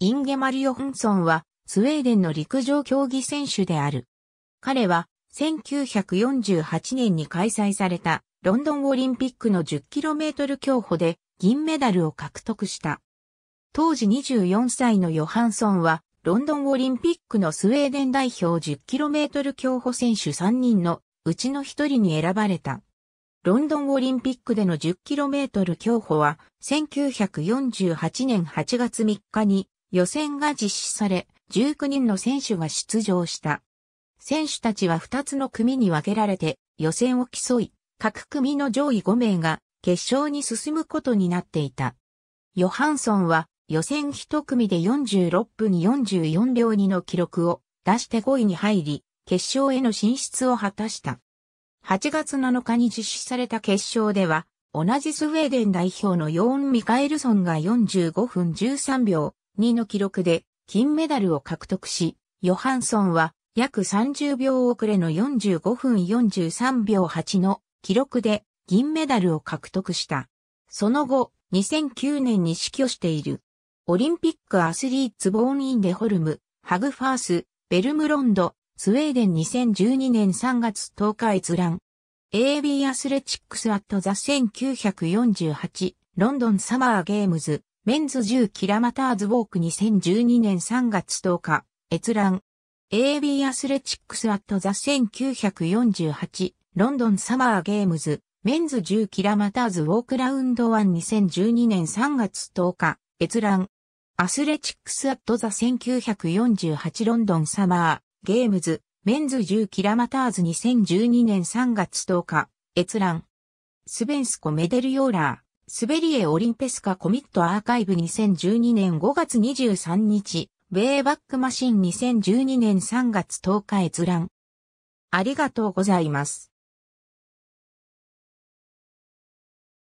インゲマリ・ヨフンソンは、スウェーデンの陸上競技選手である。彼は、1948年に開催されたロンドンオリンピックの 10km 競歩で銀メダルを獲得した。当時24歳のヨハンソンは、ロンドンオリンピックのスウェーデン代表 10km 競歩選手3人のうちの1人に選ばれた。ロンドンオリンピックでの 10km 競歩は1948年8月3日に予選が実施され、19人の選手が出場した。選手たちは2つの組に分けられて予選を競い、各組の上位5名が決勝に進むことになっていた。ヨハンソンは予選1組で46分44秒2の記録を出して5位に入り、決勝への進出を果たした。8月7日に実施された決勝では、同じスウェーデン代表のヨーン・ミカエルソンが45分13秒2の記録で金メダルを獲得し、ヨハンソンは約30秒遅れの45分43秒8の記録で銀メダルを獲得した。その後、2009年に死去している。オリンピックアスリーツボーンインデホルム、ハグファース、ベルムロンド、スウェーデン2012年3月10日閲覧。AB アスレチックスアットザ1948ロンドンサマーゲームズメンズ10キラマターズウォーク2012年3月10日、閲覧。AB アスレチックスアットザ1948ロンドンサマーゲームズメンズ10キラマターズウォークラウンド1 2012年3月10日閲覧アスレチックスアットザ1948ロンドンサマーゲームズメンズ10キラマターズ2012年3月10日閲覧スベンスコメデルヨーラースベリエオリンペスカコミットアーカイブ2012年5月23日、ベイバックマシン2012年3月10日閲覧。ありがとうございます。